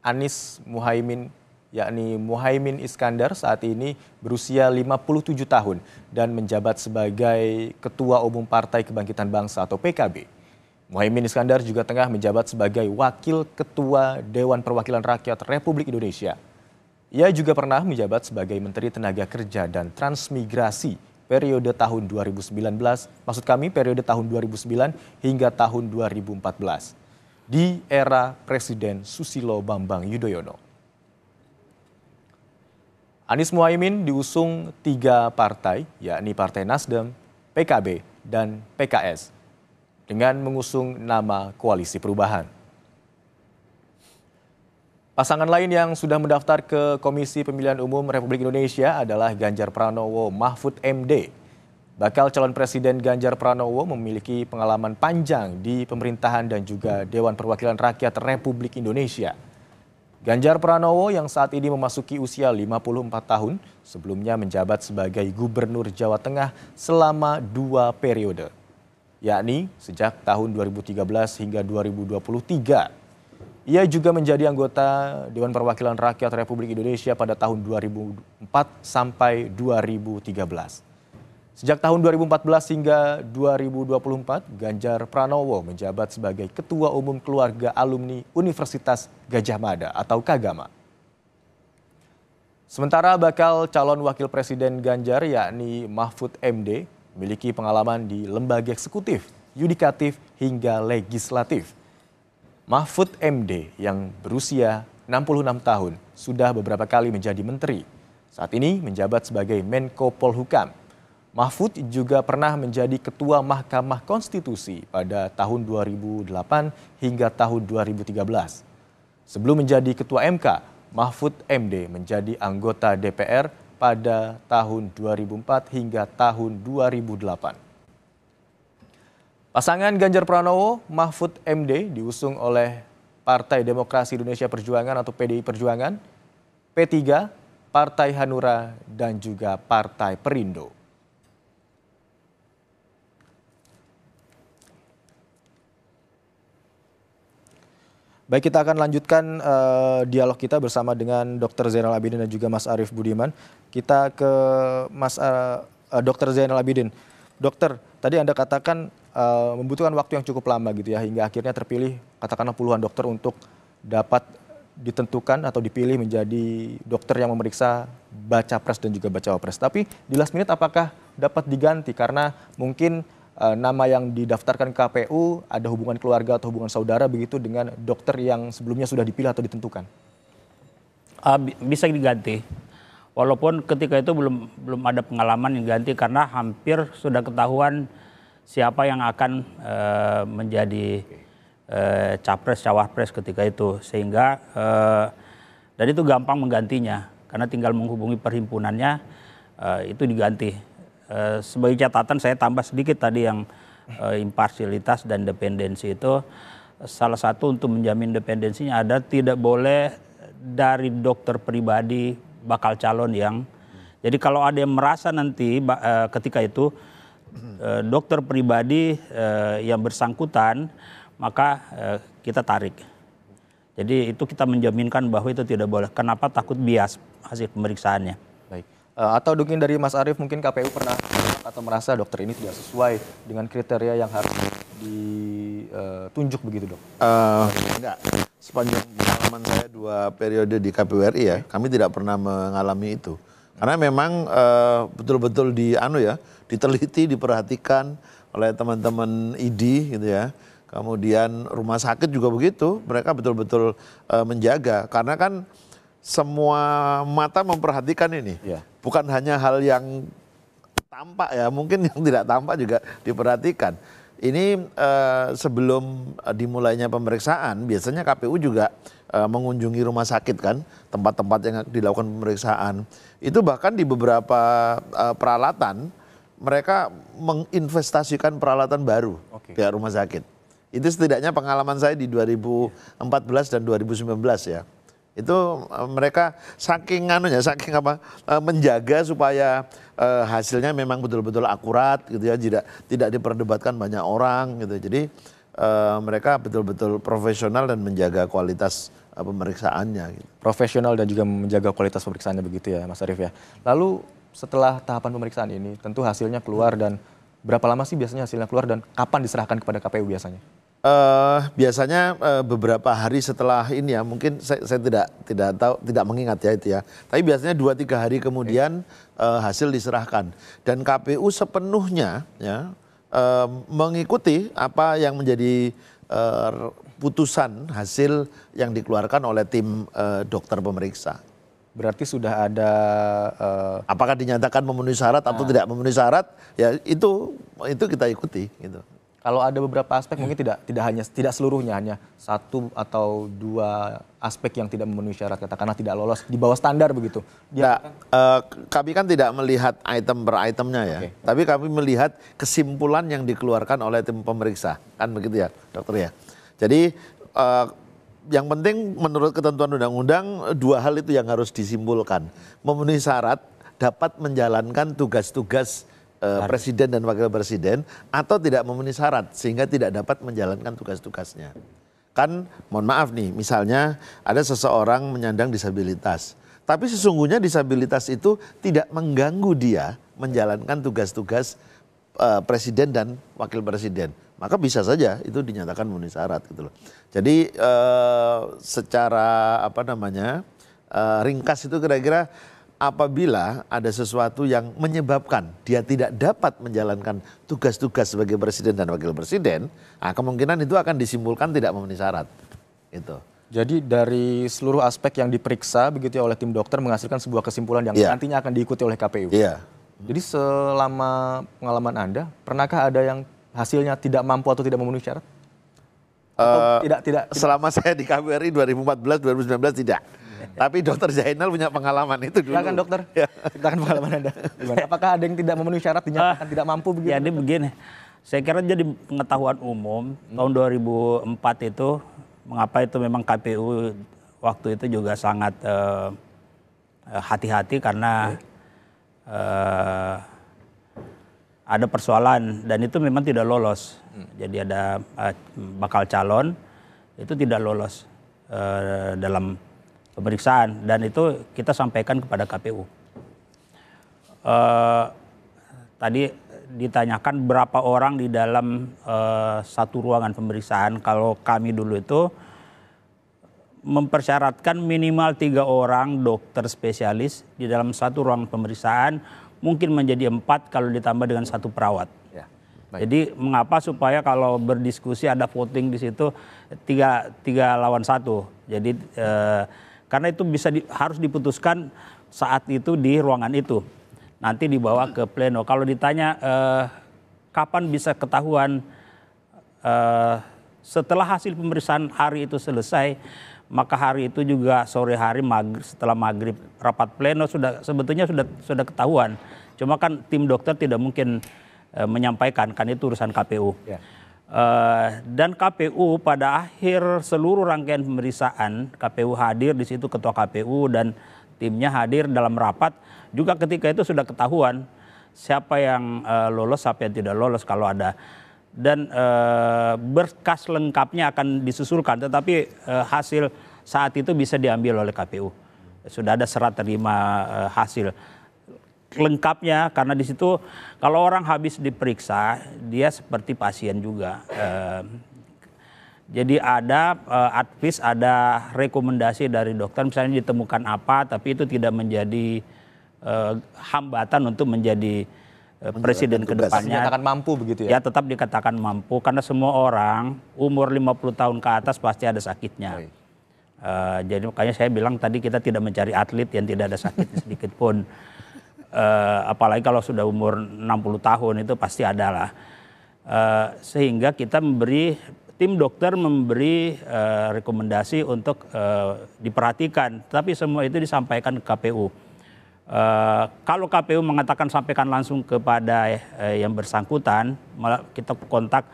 Anies Muhaimin yakni Muhaimin Iskandar saat ini berusia 57 tahun dan menjabat sebagai Ketua Umum Partai Kebangkitan Bangsa atau PKB. Muhaimin Iskandar juga tengah menjabat sebagai Wakil Ketua Dewan Perwakilan Rakyat Republik Indonesia. Ia juga pernah menjabat sebagai Menteri Tenaga Kerja dan Transmigrasi periode tahun 2019, maksud kami periode tahun 2009 hingga tahun 2014 di era Presiden Susilo Bambang Yudhoyono. Anies Muhaimin diusung tiga partai, yakni Partai Nasdem, PKB, dan PKS, dengan mengusung nama Koalisi Perubahan. Pasangan lain yang sudah mendaftar ke Komisi Pemilihan Umum Republik Indonesia adalah Ganjar Pranowo Mahfud MD. Bakal calon presiden Ganjar Pranowo memiliki pengalaman panjang di pemerintahan dan juga Dewan Perwakilan Rakyat Republik Indonesia. Ganjar Pranowo yang saat ini memasuki usia 54 tahun sebelumnya menjabat sebagai Gubernur Jawa Tengah selama dua periode, yakni sejak tahun 2013 hingga 2023. Ia juga menjadi anggota Dewan Perwakilan Rakyat Republik Indonesia pada tahun 2004 sampai 2013. Sejak tahun 2014 hingga 2024, Ganjar Pranowo menjabat sebagai Ketua Umum Keluarga Alumni Universitas Gajah Mada atau Kagama. Sementara bakal calon wakil presiden Ganjar yakni Mahfud MD memiliki pengalaman di lembaga eksekutif, yudikatif hingga legislatif. Mahfud MD yang berusia 66 tahun sudah beberapa kali menjadi menteri. Saat ini menjabat sebagai Menko Polhukam. Mahfud juga pernah menjadi Ketua Mahkamah Konstitusi pada tahun 2008 hingga tahun 2013. Sebelum menjadi Ketua MK, Mahfud MD menjadi anggota DPR pada tahun 2004 hingga tahun 2008. Pasangan Ganjar Pranowo Mahfud MD diusung oleh Partai Demokrasi Indonesia Perjuangan atau PDI Perjuangan, P3, Partai Hanura, dan juga Partai Perindo. Baik, kita akan lanjutkan uh, dialog kita bersama dengan Dr. Zainal Abidin dan juga Mas Arief Budiman. Kita ke Mas uh, eh, uh, eh, Dr. Zainal Abidin dokter tadi anda katakan uh, membutuhkan waktu yang cukup lama gitu ya hingga akhirnya terpilih katakanlah puluhan dokter untuk dapat ditentukan atau dipilih menjadi dokter yang memeriksa baca pres dan juga baca wapres. Tapi di last minute apakah dapat diganti karena mungkin uh, nama yang didaftarkan KPU ada hubungan keluarga atau hubungan saudara begitu dengan dokter yang sebelumnya sudah dipilih atau ditentukan? Uh, bisa diganti Walaupun ketika itu belum belum ada pengalaman yang ganti karena hampir sudah ketahuan siapa yang akan e, menjadi e, capres cawapres ketika itu sehingga e, dan itu gampang menggantinya karena tinggal menghubungi perhimpunannya e, itu diganti e, sebagai catatan saya tambah sedikit tadi yang e, imparsialitas dan dependensi itu salah satu untuk menjamin dependensinya ada tidak boleh dari dokter pribadi bakal calon yang jadi kalau ada yang merasa nanti eh, ketika itu eh, dokter pribadi eh, yang bersangkutan maka kita tarik. Jadi itu kita menjaminkan bahwa itu tidak boleh. Kenapa takut bias hasil pemeriksaannya? Baik. Atau mungkin dari Mas Arief mungkin KPU pernah atau merasa dokter ini tidak sesuai dengan kriteria yang harus ditunjuk begitu dok? Uh, enggak sepanjang pengalaman saya dua periode di KPU RI ya, kami tidak pernah mengalami itu. Karena memang eh, betul-betul uh, di anu ya, diteliti, diperhatikan oleh teman-teman ID gitu ya. Kemudian rumah sakit juga begitu, mereka betul-betul uh, menjaga karena kan semua mata memperhatikan ini. Ya. Bukan hanya hal yang tampak ya, mungkin yang tidak tampak juga diperhatikan ini uh, sebelum dimulainya pemeriksaan biasanya KPU juga uh, mengunjungi rumah sakit kan tempat-tempat yang dilakukan pemeriksaan itu bahkan di beberapa uh, peralatan mereka menginvestasikan peralatan baru okay. pihak rumah sakit itu setidaknya pengalaman saya di 2014 dan 2019 ya itu eh, mereka saking anunya saking apa eh, menjaga supaya eh, hasilnya memang betul-betul akurat gitu ya tidak tidak diperdebatkan banyak orang gitu jadi mereka betul-betul profesional dan menjaga kualitas pemeriksaannya gitu. profesional dan juga menjaga kualitas pemeriksaannya begitu ya Mas Arif ya lalu setelah tahapan pemeriksaan ini tentu hasilnya keluar dan berapa lama sih biasanya hasilnya keluar dan kapan diserahkan kepada KPU biasanya uh, biasanya uh, beberapa hari setelah ini ya mungkin saya, saya tidak tidak tahu tidak mengingat ya itu ya tapi biasanya dua tiga hari kemudian uh, hasil diserahkan dan KPU sepenuhnya ya uh, mengikuti apa yang menjadi uh, putusan hasil yang dikeluarkan oleh tim uh, dokter pemeriksa berarti sudah ada uh, apakah dinyatakan memenuhi syarat atau ah. tidak memenuhi syarat ya itu itu kita ikuti gitu kalau ada beberapa aspek hmm. mungkin tidak tidak hanya tidak seluruhnya hanya satu atau dua aspek yang tidak memenuhi syarat katakanlah tidak lolos di bawah standar begitu. Ya, nah, uh, kami kan tidak melihat item per itemnya ya. Okay. Tapi kami melihat kesimpulan yang dikeluarkan oleh tim pemeriksa. Kan begitu ya, dokter ya. Jadi uh, yang penting menurut ketentuan undang-undang dua hal itu yang harus disimpulkan. Memenuhi syarat dapat menjalankan tugas-tugas uh, presiden dan wakil presiden atau tidak memenuhi syarat sehingga tidak dapat menjalankan tugas-tugasnya. Kan mohon maaf nih, misalnya ada seseorang menyandang disabilitas, tapi sesungguhnya disabilitas itu tidak mengganggu dia menjalankan tugas-tugas uh, presiden dan wakil presiden. Maka bisa saja itu dinyatakan memenuhi syarat gitu loh. Jadi uh, secara apa namanya? Uh, ringkas itu kira-kira apabila ada sesuatu yang menyebabkan dia tidak dapat menjalankan tugas-tugas sebagai presiden dan wakil presiden, nah kemungkinan itu akan disimpulkan tidak memenuhi syarat. Itu. Jadi dari seluruh aspek yang diperiksa begitu ya oleh tim dokter menghasilkan sebuah kesimpulan yang yeah. nantinya akan diikuti oleh KPU. Yeah. Jadi selama pengalaman Anda, pernahkah ada yang hasilnya tidak mampu atau tidak memenuhi syarat? uh, tidak, tidak tidak selama saya di KPRI 2014 2019 tidak. Tapi dokter Zainal punya pengalaman itu dulu. Silakan dokter, ya. ceritakan pengalaman Anda. Gimana? Apakah ada yang tidak memenuhi syarat dinyatakan ah, tidak mampu begitu? Ya ini begini, saya kira jadi pengetahuan umum hmm. tahun 2004 itu mengapa itu memang KPU waktu itu juga sangat hati eh, eh, hati-hati karena uh, ada persoalan dan itu memang tidak lolos. Hmm. Jadi ada uh, bakal calon itu tidak lolos uh, dalam pemeriksaan dan itu kita sampaikan kepada KPU. Uh, eh, tadi ditanyakan berapa orang di dalam uh, satu ruangan pemeriksaan. Kalau kami dulu itu mempersyaratkan minimal tiga orang dokter spesialis di dalam satu ruangan pemeriksaan, mungkin menjadi empat kalau ditambah dengan satu perawat. Ya, baik. Jadi mengapa supaya kalau berdiskusi ada voting di situ tiga tiga lawan satu. Jadi uh, karena itu bisa di, harus diputuskan saat itu di ruangan itu. Nanti dibawa ke pleno. Kalau ditanya eh, kapan bisa ketahuan eh, setelah hasil pemeriksaan hari itu selesai, maka hari itu juga sore hari maghrib, setelah maghrib rapat pleno sudah sebetulnya sudah sudah ketahuan. Cuma kan tim dokter tidak mungkin eh, menyampaikan kan itu urusan KPU. Yeah. Eh, dan KPU pada akhir seluruh rangkaian pemeriksaan, KPU hadir di situ ketua KPU dan timnya hadir dalam rapat. Juga ketika itu sudah ketahuan siapa yang uh, lolos, siapa yang tidak lolos kalau ada. Dan uh, berkas lengkapnya akan disusulkan, tetapi uh, hasil saat itu bisa diambil oleh KPU. Sudah ada serat terima uh, hasil lengkapnya karena di situ kalau orang habis diperiksa dia seperti pasien juga. Eh, jadi ada eh, advis, ada rekomendasi dari dokter misalnya ditemukan apa tapi itu tidak menjadi eh, hambatan untuk menjadi eh, presiden ke depannya. Dikatakan mampu begitu ya. Ya, tetap dikatakan mampu karena semua orang umur 50 tahun ke atas pasti ada sakitnya. Uh, jadi makanya saya bilang tadi kita tidak mencari atlet yang tidak ada sakit sedikit pun uh, apalagi kalau sudah umur 60 tahun itu pasti ada lah. Uh, eh, sehingga kita memberi tim dokter memberi uh, rekomendasi untuk uh, diperhatikan, tapi semua itu disampaikan ke KPU. Uh, kalau KPU mengatakan sampaikan langsung kepada uh, yang bersangkutan, malah kita kontak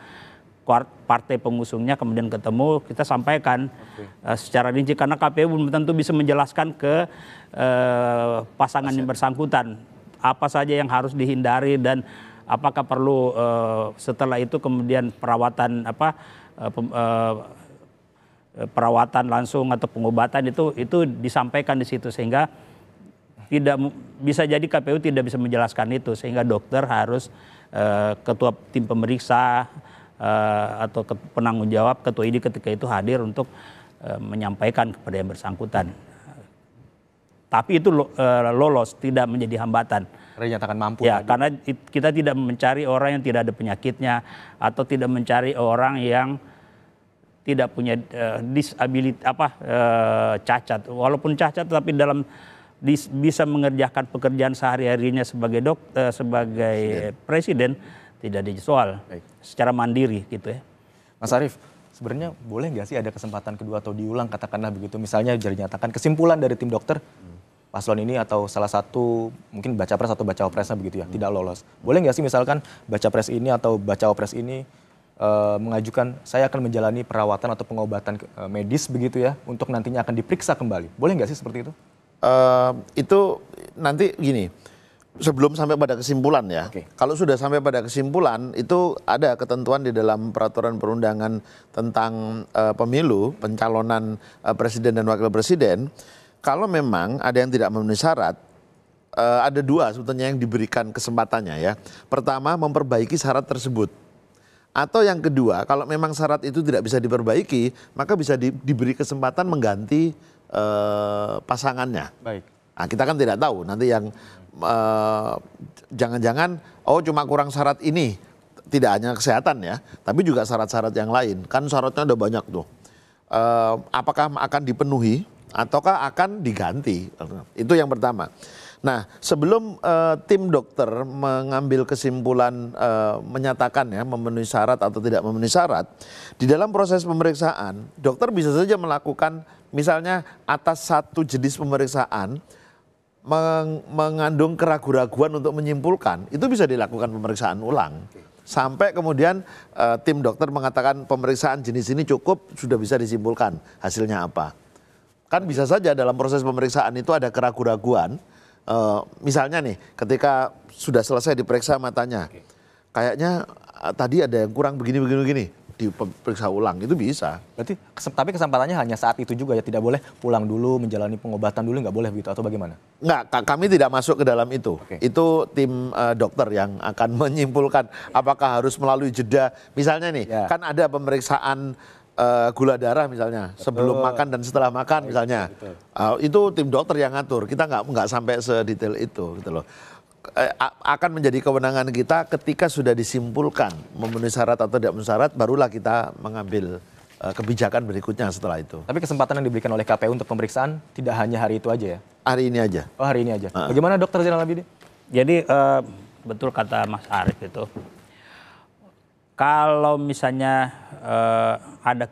partai pengusungnya kemudian ketemu kita sampaikan okay. uh, secara rinci karena KPU belum tentu bisa menjelaskan ke uh, pasangan yang bersangkutan apa saja yang harus dihindari dan apakah perlu uh, setelah itu kemudian perawatan apa uh, uh, perawatan langsung atau pengobatan itu itu disampaikan di situ sehingga tidak bisa jadi KPU tidak bisa menjelaskan itu sehingga dokter harus uh, ketua tim pemeriksa uh, atau penanggung jawab ketua ini ketika itu hadir untuk menyampaikan kepada yang bersangkutan tapi itu eh, lolos tidak menjadi hambatan. Karena dinyatakan mampu. Ya, tadi. karena kita tidak mencari orang yang tidak ada penyakitnya atau tidak mencari orang yang tidak punya uh, eh, disabilitas apa uh, cacat. Walaupun cacat tapi dalam dis, bisa mengerjakan pekerjaan sehari-harinya sebagai dok uh, sebagai presiden, presiden tidak soal Baik. Secara mandiri gitu ya. Mas Arief, sebenarnya boleh nggak sih ada kesempatan kedua atau diulang katakanlah begitu misalnya jadi nyatakan kesimpulan dari tim dokter paslon ini atau salah satu mungkin baca pres atau baca opresnya begitu ya hmm. tidak lolos. Boleh nggak sih misalkan baca pres ini atau baca opres ini uh, mengajukan saya akan menjalani perawatan atau pengobatan uh, medis begitu ya untuk nantinya akan diperiksa kembali. Boleh nggak sih seperti itu? Uh, itu nanti gini sebelum sampai pada kesimpulan ya. Okay. Kalau sudah sampai pada kesimpulan itu ada ketentuan di dalam peraturan perundangan tentang uh, pemilu, pencalonan uh, presiden dan wakil presiden kalau memang ada yang tidak memenuhi syarat, uh, ada dua sebetulnya yang diberikan kesempatannya ya. Pertama memperbaiki syarat tersebut. Atau yang kedua, kalau memang syarat itu tidak bisa diperbaiki, maka bisa di, diberi kesempatan mengganti uh, pasangannya. Baik. Nah, kita kan tidak tahu nanti yang eh, jangan-jangan uh, oh cuma kurang syarat ini, tidak hanya kesehatan ya, tapi juga syarat-syarat yang lain. Kan syaratnya ada banyak tuh. Uh, apakah akan dipenuhi ataukah akan diganti. Itu yang pertama. Nah, sebelum uh, tim dokter mengambil kesimpulan uh, menyatakan ya memenuhi syarat atau tidak memenuhi syarat, di dalam proses pemeriksaan dokter bisa saja melakukan misalnya atas satu jenis pemeriksaan meng mengandung keraguan-raguan untuk menyimpulkan, itu bisa dilakukan pemeriksaan ulang. Sampai kemudian uh, tim dokter mengatakan pemeriksaan jenis ini cukup, sudah bisa disimpulkan hasilnya apa kan bisa saja dalam proses pemeriksaan itu ada keraguan-keraguan. Uh, misalnya nih, ketika sudah selesai diperiksa matanya, kayaknya uh, tadi ada yang kurang begini-begini-begini diperiksa ulang itu bisa. Berarti tapi kesempatannya hanya saat itu juga ya tidak boleh pulang dulu menjalani pengobatan dulu nggak boleh begitu atau bagaimana? Nggak, kami tidak masuk ke dalam itu. Okay. Itu tim uh, dokter yang akan menyimpulkan apakah harus melalui jeda. Misalnya nih, yeah. kan ada pemeriksaan uh, gula darah misalnya betul. sebelum makan dan setelah makan iya, misalnya betul. Uh, itu tim dokter yang ngatur kita nggak nggak sampai sedetail itu gitu loh eh, akan menjadi kewenangan kita ketika sudah disimpulkan memenuhi syarat atau tidak memenuhi syarat barulah kita mengambil kebijakan berikutnya setelah itu. Tapi kesempatan yang diberikan oleh KPU untuk pemeriksaan tidak hanya hari itu aja ya? Hari ini aja. Oh hari ini aja. Uh. Bagaimana dokter Zainal Abidin? Jadi uh, betul kata Mas Arif itu kalau misalnya eh, ada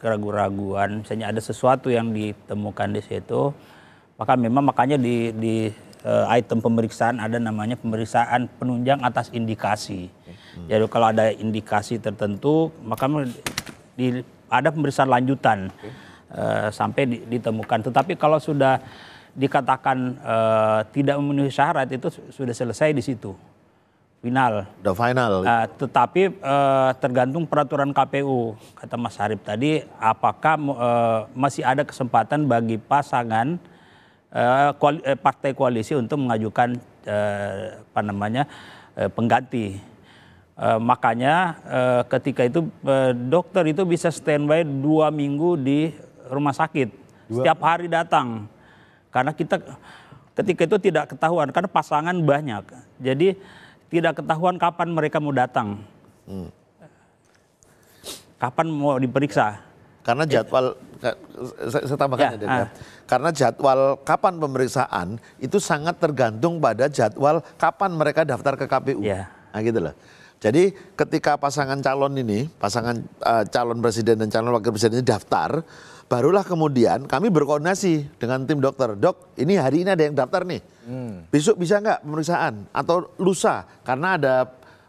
keraguan misalnya ada sesuatu yang ditemukan di situ maka memang makanya di eh, item pemeriksaan ada namanya pemeriksaan penunjang atas indikasi. Hmm. Jadi kalau ada indikasi tertentu maka di, ada pemeriksaan lanjutan okay. uh, eh, sampai di, ditemukan. Tetapi kalau sudah dikatakan uh, tidak memenuhi syarat itu sudah selesai di situ final. The final. Uh, tetapi uh, tergantung peraturan KPU kata Mas Harib tadi, apakah uh, masih ada kesempatan bagi pasangan uh, koal partai koalisi untuk mengajukan uh, apa namanya uh, pengganti. Uh, makanya uh, ketika itu uh, dokter itu bisa standby dua minggu di rumah sakit, dua. setiap hari datang karena kita ketika itu tidak ketahuan karena pasangan banyak. Jadi tidak ketahuan kapan mereka mau datang. Hmm. Kapan mau diperiksa? Karena eh, jadwal saya, tambahkan ya, ya, ya. Ah. Karena jadwal kapan pemeriksaan itu sangat tergantung pada jadwal kapan mereka daftar ke KPU. Ya. Nah gitu loh. Jadi ketika pasangan calon ini, pasangan uh, calon presiden dan calon wakil presiden ini daftar, barulah kemudian kami berkoordinasi dengan tim dokter. Dok, ini hari ini ada yang daftar nih. Hmm. Besok bisa nggak pemeriksaan atau lusa karena ada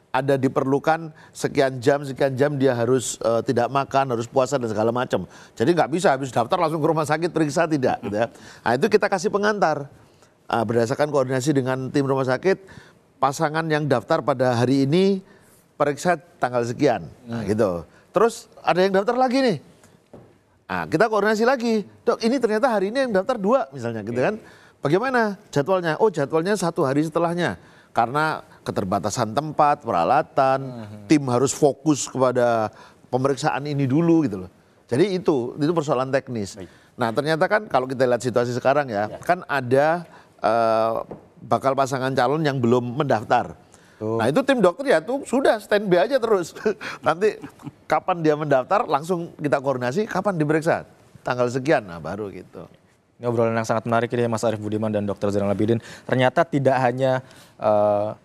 ada diperlukan sekian jam sekian jam dia harus uh, tidak makan harus puasa dan segala macam jadi nggak bisa habis daftar langsung ke rumah sakit periksa tidak gitu ya nah itu kita kasih pengantar uh, berdasarkan koordinasi dengan tim rumah sakit pasangan yang daftar pada hari ini periksa tanggal sekian nah, hmm. gitu terus ada yang daftar lagi nih Nah, kita koordinasi lagi. Dok, ini ternyata hari ini yang daftar dua misalnya gitu kan. Bagaimana jadwalnya? Oh, jadwalnya satu hari setelahnya. Karena keterbatasan tempat, peralatan, tim harus fokus kepada pemeriksaan ini dulu gitu loh. Jadi itu, itu persoalan teknis. Nah ternyata kan kalau kita lihat situasi sekarang ya, ya. kan ada uh, bakal pasangan calon yang belum mendaftar. Gitu. Nah itu tim dokter ya tuh sudah standby aja terus. Nanti kapan dia mendaftar langsung kita koordinasi kapan diperiksa. Tanggal sekian nah baru gitu. Ini obrolan yang sangat menarik ini Mas Arief Budiman dan Dr. Zainal Abidin. Ternyata tidak hanya uh,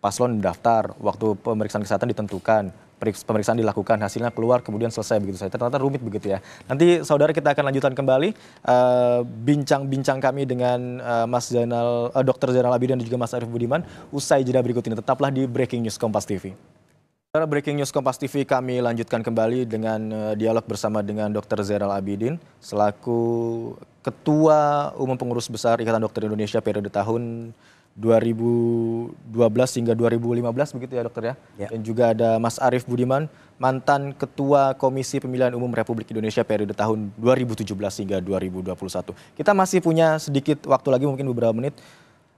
paslon mendaftar waktu pemeriksaan kesehatan ditentukan, pemeriksaan dilakukan, hasilnya keluar, kemudian selesai begitu saja. Ternyata rumit begitu ya. Nanti saudara kita akan lanjutkan kembali eh, bincang-bincang uh, kami dengan uh, Mas Zainal, uh, eh, Dr. Zainal Abidin dan juga Mas Arif Budiman usai jeda berikut ini. Tetaplah di Breaking News Kompas TV. Saudara Breaking News Kompas TV kami lanjutkan kembali dengan dialog bersama dengan Dr. Zeral Abidin selaku Ketua Umum Pengurus Besar Ikatan Dokter Indonesia periode tahun 2012 hingga 2015 begitu ya dokter ya. ya. Dan juga ada Mas Arief Budiman, mantan Ketua Komisi Pemilihan Umum Republik Indonesia periode tahun 2017 hingga 2021. Kita masih punya sedikit waktu lagi mungkin beberapa menit.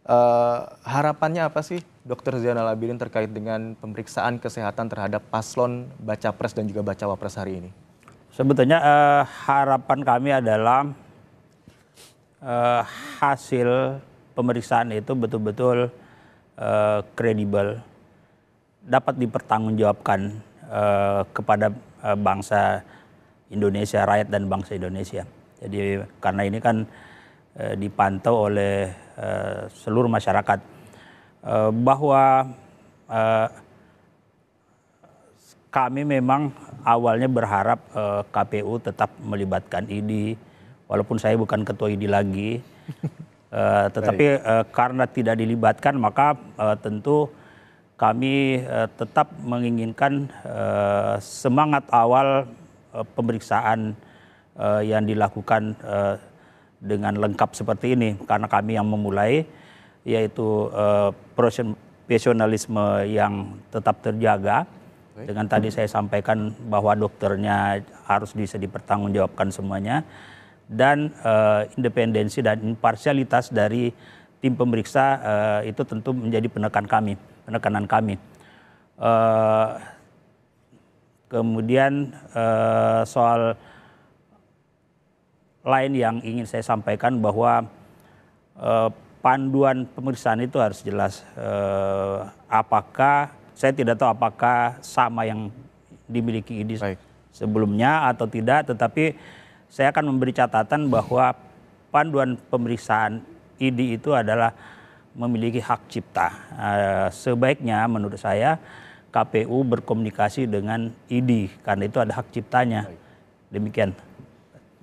Uh, harapannya apa sih Dokter Zainal Abidin terkait dengan pemeriksaan kesehatan terhadap paslon baca pres dan juga baca wapres hari ini? Sebetulnya uh, harapan kami adalah uh, hasil pemeriksaan itu betul-betul eh, kredibel, uh, dapat dipertanggungjawabkan uh, kepada uh, bangsa Indonesia, rakyat dan bangsa Indonesia. Jadi karena ini kan uh, dipantau oleh uh, seluruh masyarakat uh, bahwa uh, kami memang awalnya berharap uh, KPU tetap melibatkan IDI, walaupun saya bukan ketua IDI lagi. Eh, tetapi eh, karena tidak dilibatkan maka eh, tentu kami tetap menginginkan semangat awal pemeriksaan yang dilakukan dengan lengkap seperti ini karena kami yang memulai yaitu profesionalisme yang tetap terjaga dengan tadi saya sampaikan bahwa dokternya harus bisa dipertanggungjawabkan semuanya dan uh, independensi dan imparsialitas dari tim pemeriksa uh, itu tentu menjadi penekan kami, penekanan kami. Uh, kemudian uh, soal lain yang ingin saya sampaikan bahwa uh, panduan pemeriksaan itu harus jelas uh, apakah saya tidak tahu apakah sama yang dimiliki ini sebelumnya atau tidak, tetapi saya akan memberi catatan bahwa panduan pemeriksaan ID itu adalah memiliki hak cipta. Eh, sebaiknya menurut saya KPU berkomunikasi dengan ID karena itu ada hak ciptanya. Demikian.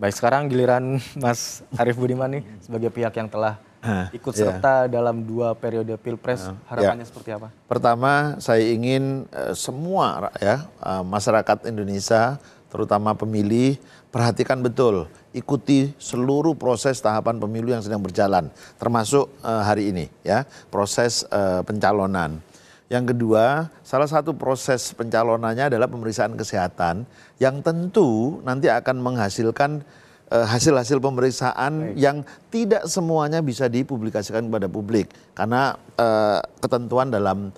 Baik, sekarang giliran Mas Arief Budiman nih sebagai pihak yang telah ikut iya. serta yeah. dalam dua periode Pilpres, iya. harapannya yeah. seperti apa? Pertama, saya ingin eh, semua ya eh, masyarakat Indonesia, terutama pemilih perhatikan betul, ikuti seluruh proses tahapan pemilu yang sedang berjalan, termasuk uh, hari ini ya, proses uh, pencalonan. Yang kedua, salah satu proses pencalonannya adalah pemeriksaan kesehatan yang tentu nanti akan menghasilkan eh, hasil-hasil uh, pemeriksaan Baik. yang tidak semuanya bisa dipublikasikan kepada publik karena uh, ketentuan dalam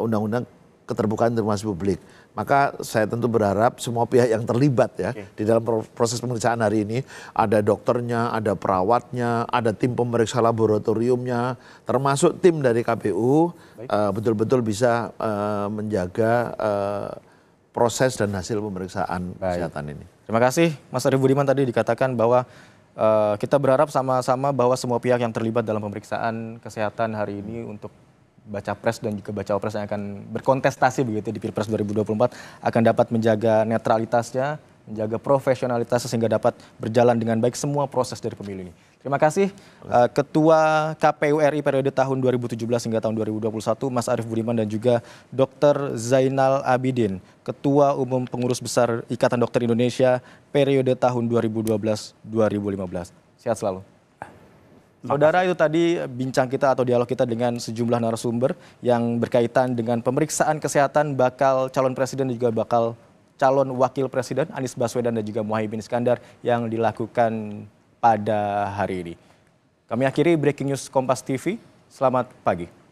undang-undang uh, keterbukaan informasi publik. Maka saya tentu berharap semua pihak yang terlibat ya okay. di dalam proses pemeriksaan hari ini ada dokternya, ada perawatnya, ada tim pemeriksa laboratoriumnya, termasuk tim dari KPU eh, betul-betul bisa uh, menjaga uh, proses dan hasil pemeriksaan Baik. kesehatan ini. Terima kasih Mas Arif Budiman tadi dikatakan bahwa uh, kita berharap sama-sama bahwa semua pihak yang terlibat dalam pemeriksaan kesehatan hari ini untuk baca pres dan juga baca pres yang akan berkontestasi begitu di Pilpres 2024 akan dapat menjaga netralitasnya, menjaga profesionalitasnya sehingga dapat berjalan dengan baik semua proses dari pemilu ini. Terima kasih uh, Ketua KPU RI periode tahun 2017 hingga tahun 2021 Mas Arief Budiman dan juga Dr. Zainal Abidin, Ketua Umum Pengurus Besar Ikatan Dokter Indonesia periode tahun 2012-2015. Sehat selalu. Saudara itu tadi bincang kita atau dialog kita dengan sejumlah narasumber yang berkaitan dengan pemeriksaan kesehatan bakal calon presiden dan juga bakal calon wakil presiden Anies Baswedan dan juga Muhaimin Iskandar yang dilakukan pada hari ini. Kami akhiri breaking news Kompas TV. Selamat pagi.